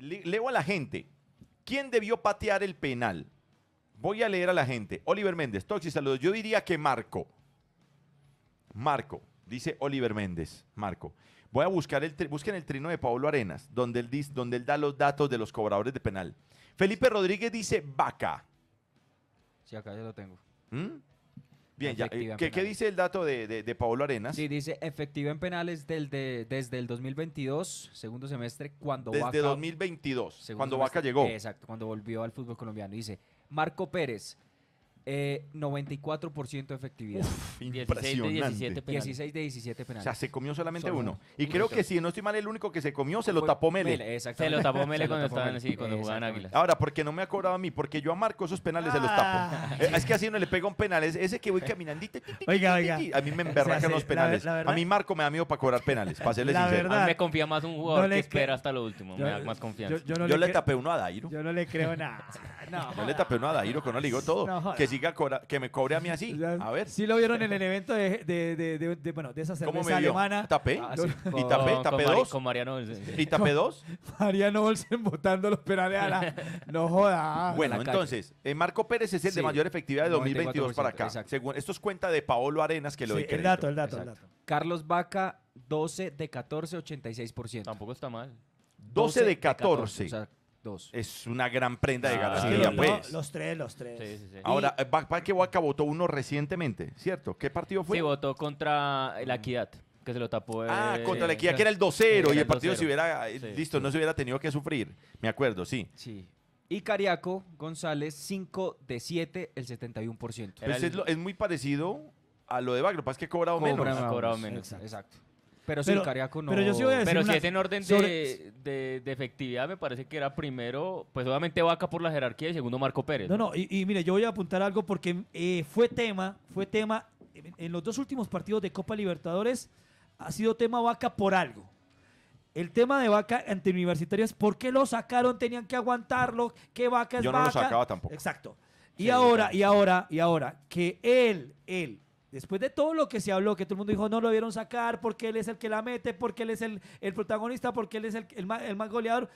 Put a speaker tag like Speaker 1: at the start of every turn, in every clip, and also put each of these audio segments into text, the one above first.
Speaker 1: leo a la gente. ¿Quién debió patear el penal? Voy a leer a la gente. Oliver Méndez, Toxi, saludos. Yo diría que Marco. Marco, dice Oliver Méndez. Marco. Voy a buscar el, busquen el trino de Pablo Arenas, donde él, donde él da los datos de los cobradores de penal. Felipe Rodríguez dice vaca.
Speaker 2: Sí, acá ya lo tengo. ¿Mm? Bien, ya. Eh, ¿qué,
Speaker 1: dice el dato de, de, Pablo Arenas? Sí, dice
Speaker 2: efectiva en penales del, desde el 2022, segundo semestre, cuando desde Vaca. Desde 2022, cuando Vaca llegó. Exacto, cuando volvió al fútbol colombiano. Dice Marco Pérez, eh, 94% de efectividad. Uf, 16 de 17 penales. 16 de 17 penales. O sea, se comió solamente uno. Y creo que si no
Speaker 1: estoy mal, el único que se comió se ah, lo tapó Mele. Se lo tapó Mele cuando, estaban, Mele.
Speaker 2: cuando jugaban Águilas.
Speaker 1: Ahora, porque no me ha cobrado a mí, porque yo a Marco esos penales se los tapo. es que así no le pega un penal. ese que voy caminando. Oiga, oiga. A mí me emberracan los penales. a mí Marco me da miedo para cobrar penales, para serle sincero. a mí me confía más un jugador que espera hasta lo último. me da más confianza. Yo, le, tapé uno a Dairo.
Speaker 3: Yo no le creo nada. No,
Speaker 2: yo
Speaker 1: le tapé uno a Dairo, que no le digo todo. que que me cobre a mí así.
Speaker 3: A ver. Sí lo vieron en el evento de, de, de, de, bueno, de esa cerveza alemana. ¿Tapé? Ah, ¿Y tapé? Con, ¿Tapé dos? Mariano Olsen. ¿Y tapé 2. Mariano Olsen botando los penales a la... No joda. Bueno, entonces,
Speaker 1: eh, Marco Pérez es el de mayor efectividad de 2022 para acá. Según, esto es cuenta de Paolo Arenas que lo sí, El dato, el dato, el dato. Carlos
Speaker 2: Vaca, 12 de 14, 86%. Tampoco está mal.
Speaker 3: 12, de 14.
Speaker 2: De
Speaker 1: es una gran prenda de ah, garantía pues.
Speaker 3: los, tres, los tres. Ahora,
Speaker 1: eh, para votó uno recientemente, ¿cierto? ¿Qué partido fue? Sí,
Speaker 2: votó contra la equidad,
Speaker 1: que se lo tapó. Ah, eh, contra la equidad, que era el 2-0 y el partido hubiera, eh, listo, no se hubiera tenido que sufrir. Me acuerdo, sí. Sí.
Speaker 2: Y Cariaco González, 5 de 7, el 71%. Pues es,
Speaker 1: muy parecido a lo de Bagro, pasa es que ha menos. Cobrado menos. Exacto. Pero, no. Pero si es en orden de, efectividad, me
Speaker 2: parece que era primero, pues obviamente Vaca por la jerarquía y segundo Marco Pérez. No, no,
Speaker 3: y, mire, yo voy a apuntar algo porque eh, fue tema, fue tema en, los dos últimos partidos de Copa Libertadores, ha sido tema Vaca por algo. El tema de Vaca ante universitarias, ¿por qué lo sacaron? Tenían que aguantarlo, qué Vaca es Yo no lo sacaba tampoco. Exacto.
Speaker 1: Y ahora, y ahora,
Speaker 3: y ahora, que él, él, Después de todo lo que se habló, que todo el mundo dijo no lo vieron sacar, porque él es el que la mete, porque él es el, protagonista, porque él es el, más, goleador.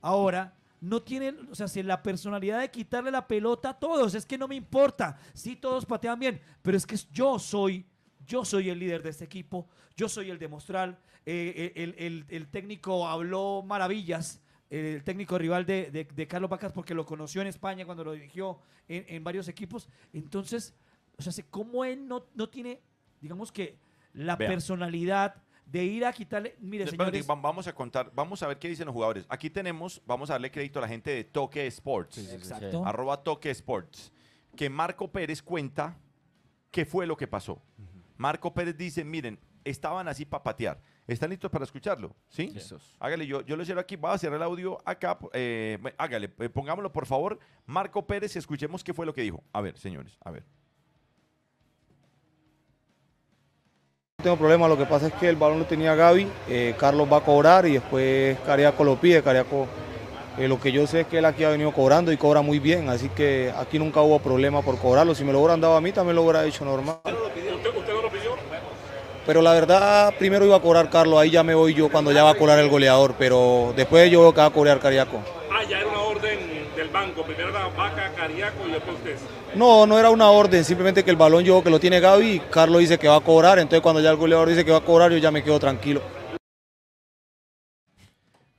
Speaker 3: Ahora, no tienen, o sea, si la personalidad de quitarle la pelota a todos, es que no me importa. si todos patean bien, pero es que yo soy, yo soy el líder de este equipo, yo soy el demostral. Eh, eh, el, técnico habló maravillas el técnico rival de, Carlos Vacas porque lo conoció en España cuando lo dirigió en varios equipos. Entonces, o sea, cómo él no, tiene, digamos que, la personalidad de ir a quitarle. Mire, señores,
Speaker 1: vamos a contar, vamos a ver qué dicen los jugadores. Aquí tenemos, vamos a darle crédito a la gente de Toque Sports. exacto. Arroba Toque Sports. Que Marco Pérez cuenta qué fue lo que pasó. Marco Pérez dice: Miren, estaban así para patear. ¿Están listos para escucharlo? ¿Sí? Hágale, yo, yo lo cierro aquí. Voy a cerrar el audio acá. Eh, hágale, eh, pongámoslo por favor. Marco Pérez, escuchemos qué fue lo que dijo. A ver, señores, a ver.
Speaker 3: tengo problema, lo que pasa es que el balón lo tenía Gaby, eh, Carlos va a cobrar y después Cariaco lo pide, Cariaco eh, lo que yo sé es que él aquí ha venido cobrando y cobra muy bien, así que aquí nunca hubo problema por cobrarlo. Si me lo hubieran dado a mí, también lo hubiera hecho normal. Pero la verdad, primero iba a cobrar Carlos, ahí ya me voy yo cuando ya va a cobrar el goleador, pero después yo veo que va a cobrar Cariaco
Speaker 2: banco? Primero vaca, Cariaco y después
Speaker 3: No, no era una orden, simplemente que el balón yo que lo tiene Gaby, y Carlos dice que va a cobrar, entonces cuando ya el goleador dice que va a cobrar, yo ya me quedo tranquilo.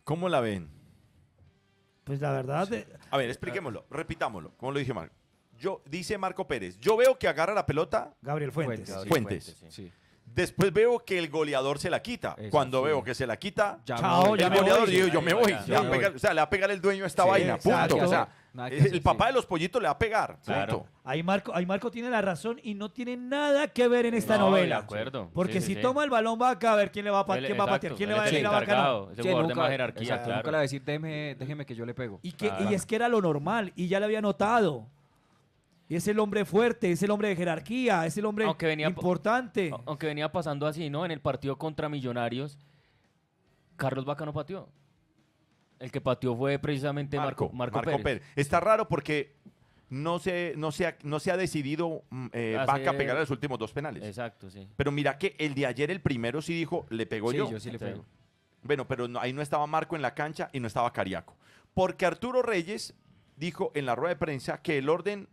Speaker 1: ¿Cómo la ven?
Speaker 3: Pues la verdad... Eh,
Speaker 1: a ver, expliquémoslo, repitámoslo, como lo dije Marco. Yo, dice Marco Pérez, yo veo que agarra la pelota...
Speaker 3: Gabriel Fuentes. Fuentes.
Speaker 1: Después veo que el goleador se la quita. Cuando veo que se la quita, ya el goleador digo, yo me voy. o sea, le va
Speaker 3: a pegar el dueño esta vaina. Punto. el
Speaker 1: papá de los pollitos le va a pegar. Claro.
Speaker 3: Ahí Marco, ahí Marco tiene la razón y no tiene nada que ver en esta novela. Porque si toma el balón va a ver quién le va a, patear, quién va a quién le va a decir la vaca. Es jerarquía, claro. Nunca le va a decir,
Speaker 2: déjeme que yo le pego.
Speaker 3: Y es que era lo normal y ya lo había notado es el hombre fuerte, es el hombre de jerarquía, es el hombre importante. Aunque venía pasando así, ¿no? En el partido
Speaker 2: contra Millonarios, Carlos Baca no pateó. El que pateó
Speaker 1: fue precisamente Marco, Marco, Pérez. Está raro porque no se, no ha, no se ha decidido Baca mm, eh, pegar los últimos dos penales. Exacto, sí. Pero mira que el de ayer, el primero, sí dijo, le pegó sí, yo. sí le pego. Bueno, pero ahí no estaba Marco en la cancha y no estaba Cariaco. Porque Arturo Reyes dijo en la rueda de prensa que el orden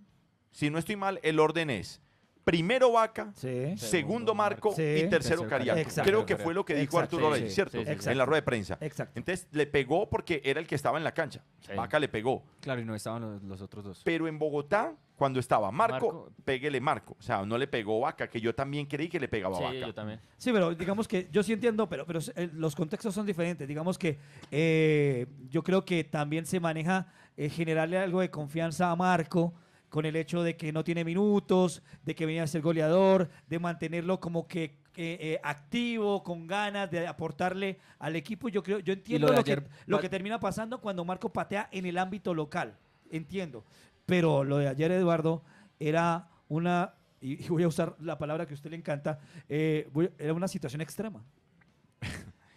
Speaker 1: si no estoy mal, el orden es primero Vaca, segundo Marco y tercero, Creo que fue lo que dijo Arturo Reyes, ¿cierto? En la rueda de prensa. Exacto. Entonces le pegó porque era el que estaba en la cancha. Vaca le pegó. Claro, y no estaban los, otros dos. Pero en Bogotá, cuando estaba Marco, Marco, Marco. O sea, no le pegó Vaca, que yo también creí que le pegaba Vaca. Sí, yo también.
Speaker 3: Sí, pero digamos que yo sí entiendo, pero, pero eh, los contextos son diferentes. Digamos que eh, yo creo que también se maneja eh, generarle algo de confianza a Marco con el hecho de que no tiene minutos, de que venía a ser goleador, de mantenerlo como que eh, activo, con ganas de aportarle al equipo. Yo creo, yo entiendo lo, que, termina pasando cuando Marco patea en el ámbito local. Entiendo. Pero lo de ayer, Eduardo, era una, y, voy a usar la palabra que a usted le encanta, eh, era una situación extrema.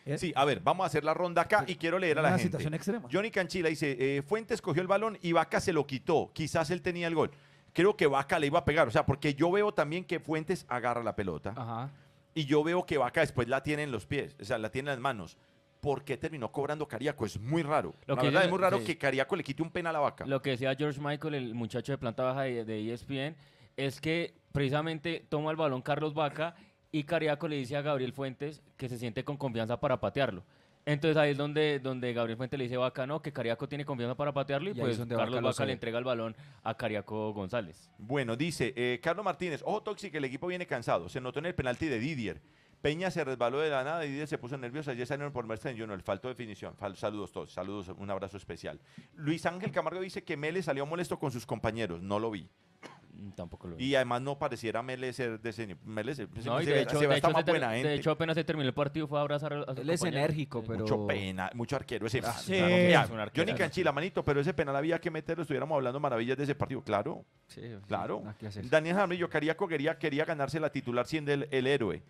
Speaker 1: ¿Eh? Sí, a ver, vamos a hacer la ronda acá y quiero leer a la situación extrema. Johnny Canchila dice, eh, Fuentes cogió el balón y Vaca se lo quitó. Quizás él tenía el gol. Creo que Vaca le iba a pegar. O sea, porque yo veo también que Fuentes agarra la pelota. Ajá. Y yo veo que Vaca después la tiene en los pies, o sea, la tiene en las manos. ¿Por qué terminó cobrando Cariaco? Es muy raro. Lo que es muy raro que
Speaker 2: Cariaco le quite un pena a Vaca. Lo que decía George Michael, el muchacho de planta baja de ESPN, e es que precisamente toma el balón Carlos Vaca y Cariaco le dice a Gabriel Fuentes que se siente con confianza para patearlo. Entonces ahí es donde, donde Gabriel Fuentes le dice a Vaca, no, que Cariaco tiene confianza para patearlo y, pues Carlos Vaca, le entrega
Speaker 1: el balón a Cariaco González. Bueno, dice eh, Carlos Martínez, ojo que el equipo viene cansado, se notó en el penalti de Didier. Peña se resbaló de la nada y Didier se puso nervioso. Ayer salieron por Mercedes falto de definición. saludos todos, saludos, un abrazo especial. Luis Ángel Camargo dice que Mele salió molesto con sus compañeros, no lo vi. Mm, y además no pareciera Mele de ese se, pues, no, se, de hecho, más buena gente. De hecho, apenas se terminó el partido, fue abrazar a Él es enérgico, pero... Mucho pena, mucho arquero. Ese, ah, sí. yo ni canchila, manito, pero ese penal había que meterlo. Estuviéramos hablando maravillas de ese partido, claro. Sí, claro. Daniel Jaramillo, quería, quería ganarse la titular siendo el, héroe.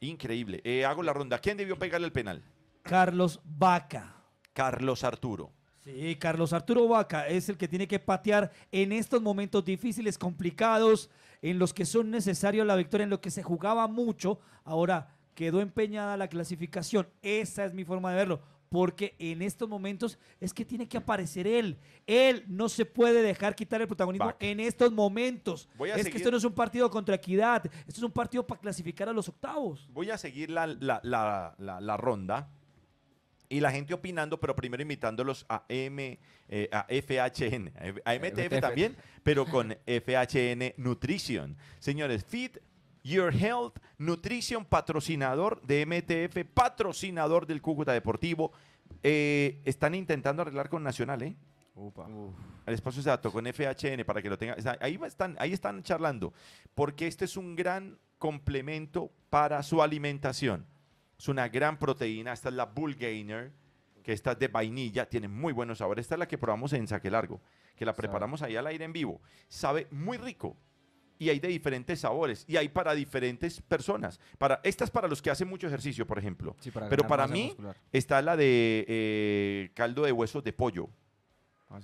Speaker 1: Increíble. Eh, hago la ronda. ¿Quién debió pegarle el penal?
Speaker 3: Carlos Vaca.
Speaker 1: Carlos Arturo.
Speaker 3: Carlos Arturo Vaca es el que tiene que patear en estos momentos difíciles, complicados, en los que son necesarios la victoria, en los que se jugaba mucho. Ahora quedó empeñada la clasificación. Esa es mi forma de verlo. Porque en estos momentos es que tiene que aparecer él. Él no se puede dejar quitar el protagonismo en estos momentos. es que esto no es un partido contra equidad. Esto es un partido para clasificar a los octavos.
Speaker 1: Voy a seguir la ronda y la gente opinando, pero primero invitándolos a, M, FHN, eh, a MTF también, pero con FHN Nutrition. Señores, Feed Your Health Nutrition, patrocinador de MTF, patrocinador del Cúcuta Deportivo. Eh, están intentando arreglar con Nacional, ¿eh? Upa. El espacio exacto con FHN para que lo tengan. Ahí están, ahí están charlando, porque este es un gran complemento para su alimentación. Es una gran proteína. Esta es la Bull Gainer, que esta de vainilla, tiene muy buenos sabor Esta es la que probamos en Saque Largo, que la preparamos ahí al aire en vivo. Sabe muy rico. Y hay de diferentes sabores. Y hay para diferentes personas. Para, esta es para los que hacen mucho ejercicio, por ejemplo. Pero para mí está la de eh, caldo de huesos de pollo. Ah,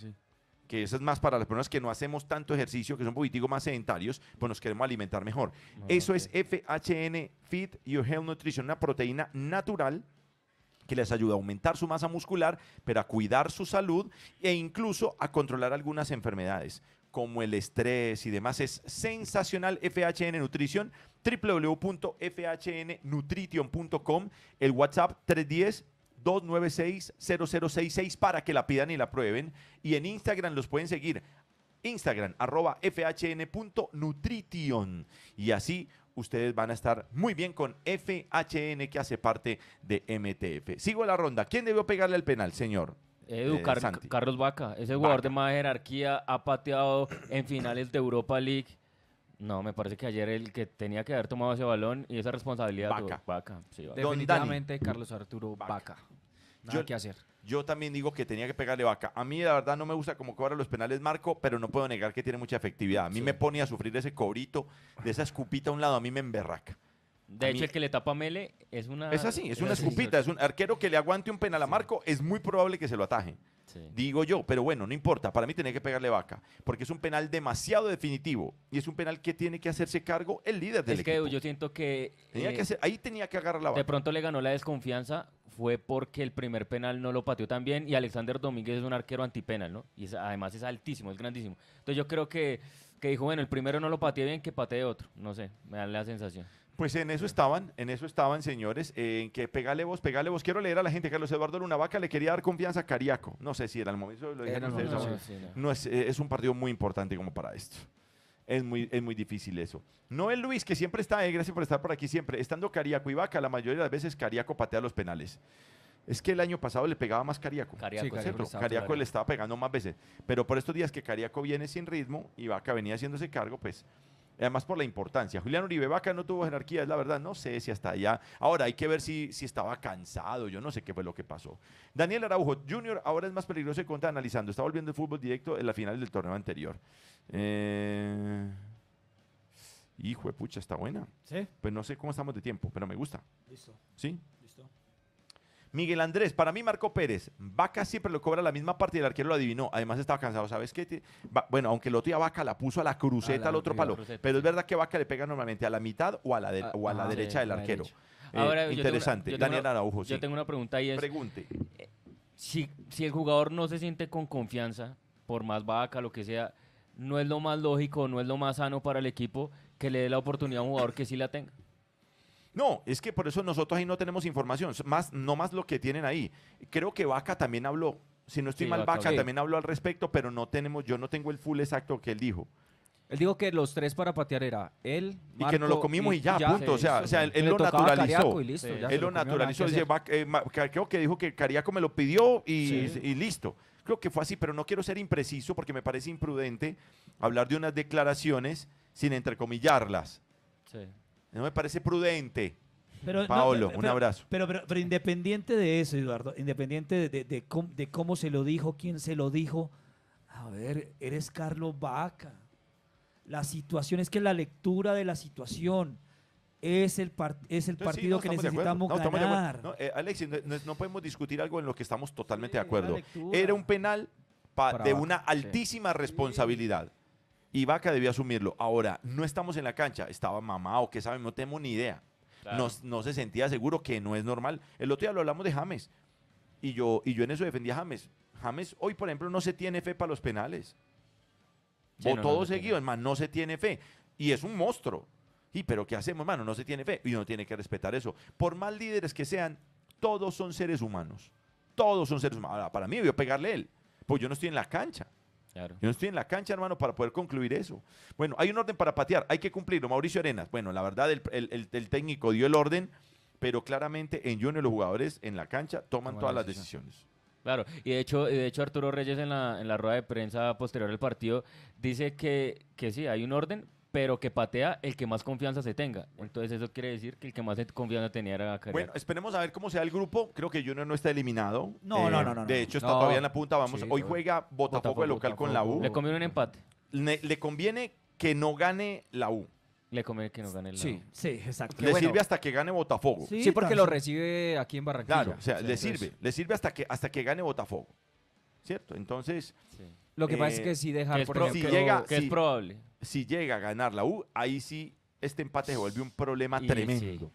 Speaker 1: que eso es más para las personas que no hacemos tanto ejercicio, que son un más sedentarios, pues nos queremos alimentar mejor. Ah, eso es FHN Fit Your Health Nutrition, una proteína natural que les ayuda a aumentar su masa muscular, pero a cuidar su salud e incluso a controlar algunas enfermedades como el estrés y demás. Es sensacional FHN Nutrition, www.fhnnutrition.com, el WhatsApp 310 296-0066 para que la pidan y la prueben. Y en Instagram los pueden seguir. Instagram, arroba fhn.nutrition. Y así ustedes van a estar muy bien con FHN que hace parte de MTF. Sigo la ronda. ¿Quién debió pegarle el penal, señor? Edu, eh,
Speaker 2: Carlos Vaca, ese jugador de más jerarquía ha pateado en finales de Europa League. No, me parece que ayer el que tenía que haber tomado ese balón y esa responsabilidad. Vaca. Vaca
Speaker 1: Definitivamente
Speaker 2: Carlos Arturo Vaca yo, hacer.
Speaker 1: Yo también digo que tenía que pegarle vaca. A mí, la verdad, no me gusta cómo cobra los penales Marco, pero no puedo negar que tiene mucha efectividad. A mí me pone a sufrir ese cobrito, de esa escupita a un lado, a mí me emberraca.
Speaker 2: De hecho, el que le tapa a Mele es una. Es así, es una escupita.
Speaker 1: Es un arquero que le aguante un penal a Marco, es muy probable que se lo ataje. Digo yo, pero bueno, no importa. Para mí tenía que pegarle vaca, porque es un penal demasiado definitivo y es un penal que tiene que hacerse cargo el líder del equipo. Es que yo
Speaker 2: siento que.
Speaker 1: Tenía que eh, ahí tenía que agarrar la
Speaker 2: vaca. De pronto le ganó la desconfianza fue porque el primer penal no lo pateó tan bien y Alexander Domínguez es un arquero antipenal, ¿no? Y además es altísimo, es grandísimo. Entonces yo creo que, que dijo, bueno, el primero
Speaker 1: no lo pateé bien, que pateé otro. No sé, me da la sensación. Pues en eso estaban, en eso estaban, señores, en que pegale vos, pegale vos. Quiero leer a la gente, Carlos Eduardo Vaca le quería dar confianza a Cariaco. No sé si era el momento, lo dije. No, no, es, eh, es un partido muy importante como para esto es muy, es muy difícil eso. No Noel Luis, que siempre está, eh, gracias por estar por aquí siempre. Estando Cariaco y Vaca, la mayoría de las veces Cariaco patea los penales. Es que el año pasado le pegaba más Cariaco. Cariaco, sí, Cariaco, Cariaco le estaba pegando más veces. Pero por estos días que Cariaco viene sin ritmo y Vaca venía haciéndose cargo, pues además por la importancia. Julián Uribe Vaca no tuvo jerarquía, es la verdad, no sé si hasta allá. Ahora hay que ver si, si estaba cansado, yo no sé qué fue lo que pasó. Daniel Araujo Jr. ahora es más peligroso y contra analizando, está volviendo el fútbol directo en la final del torneo anterior. Eh, hijo de pucha, está buena. ¿Sí? Pues no sé cómo estamos de tiempo, pero me gusta.
Speaker 3: Listo. ¿Sí?
Speaker 1: Miguel Andrés, para mí Marco Pérez, Vaca siempre lo cobra la misma parte y el arquero lo adivinó. Además estaba cansado, ¿sabes qué? Bueno, aunque el otro día Vaca la puso a la cruceta al otro palo, pero es verdad que Vaca le pega normalmente a la mitad o a la, derecha del arquero. interesante. Daniel Yo tengo
Speaker 2: una pregunta y Pregunte. Eh,
Speaker 1: si, si el jugador no
Speaker 2: se siente con confianza, por más Vaca, lo que sea, no es lo más lógico, no es lo más
Speaker 1: sano para el equipo que le dé la oportunidad a un jugador que sí la tenga. No, es que por eso nosotros ahí no tenemos información, más, no más lo que tienen ahí. Creo que Vaca también habló, si no estoy mal, Vaca también habló al respecto, pero no tenemos, yo no tengo el full exacto que él dijo. Él dijo que los tres para patear era él, y que nos lo comimos y, ya, punto. o sea, él, lo naturalizó. él lo, naturalizó. Dice, eh, creo que dijo que Cariaco me lo pidió y, y listo creo que fue así, pero no quiero ser impreciso porque me parece imprudente hablar de unas declaraciones sin entrecomillarlas. Sí. No me parece prudente. Pero, Paolo, un abrazo.
Speaker 3: Pero, pero, independiente de eso, Eduardo, independiente de, cómo, se lo dijo, quién se lo dijo, a ver, eres Carlos Vaca. La situación es que la lectura de la situación es el, es el partido que necesitamos no, ganar.
Speaker 1: Eh, Alexis, no, podemos discutir algo en lo que estamos totalmente de acuerdo. Era un penal de una altísima responsabilidad y Vaca debió asumirlo. Ahora, no estamos en la cancha, estaba mamado, ¿qué sabe, no tengo ni idea. No, se sentía seguro que no es normal. El otro día lo hablamos de James y yo, y yo en eso defendía a James. James hoy, por ejemplo, no se tiene fe para los penales. o todo seguido, hermano, no se tiene fe. Y es un monstruo. Y pero ¿qué hacemos, hermano? No se tiene fe. Y uno tiene que respetar eso. Por más líderes que sean, todos son seres humanos. Todos son seres humanos. para mí, voy a pegarle él. Pues yo no estoy en la cancha. Yo estoy en la cancha, hermano, para poder concluir eso. Bueno, hay un orden para patear, hay que cumplirlo. Mauricio Arenas, bueno, la verdad, el, técnico dio el orden, pero claramente en Junio los jugadores en la cancha toman todas las decisiones.
Speaker 2: Claro, y de hecho, de hecho Arturo Reyes en la, en la rueda de prensa posterior al partido dice que, que sí, hay un orden, pero que patea el que más confianza se tenga. Entonces eso quiere decir que el que más confianza tenía era
Speaker 1: Bueno, esperemos a ver cómo sea el grupo. Creo que Juno no está eliminado. No, no, eh, no, De hecho, está todavía en la punta. Vamos, hoy juega Botafogo, de local con la U. Le conviene un empate. Le, conviene que no gane la U. Le conviene que no gane la U. Sí, sí, exacto. Le sirve hasta que gane Botafogo. Sí, porque lo recibe aquí en Barranquilla. Claro, o sea, le sirve. Le sirve hasta que, hasta que gane Botafogo. ¿cierto? Entonces... Lo que pasa es que eh, si deja por ejemplo, si llega, que es probable. Si llega a ganar la U, ahí sí este empate se vuelve un problema tremendo.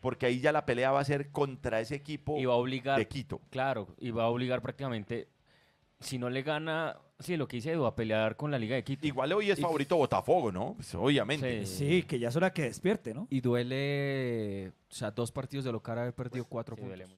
Speaker 1: Porque ahí ya la pelea va a ser contra ese equipo y va a obligar, de Quito. Claro, y va a obligar prácticamente,
Speaker 2: si no le gana, si lo que dice Edu, a pelear con la Liga de Quito. Igual hoy es favorito
Speaker 1: Botafogo, ¿no?
Speaker 2: Pues, obviamente. Sí. que ya es hora que despierte, ¿no? Y duele, o sea, dos partidos de local haber perdido pues, cuatro puntos.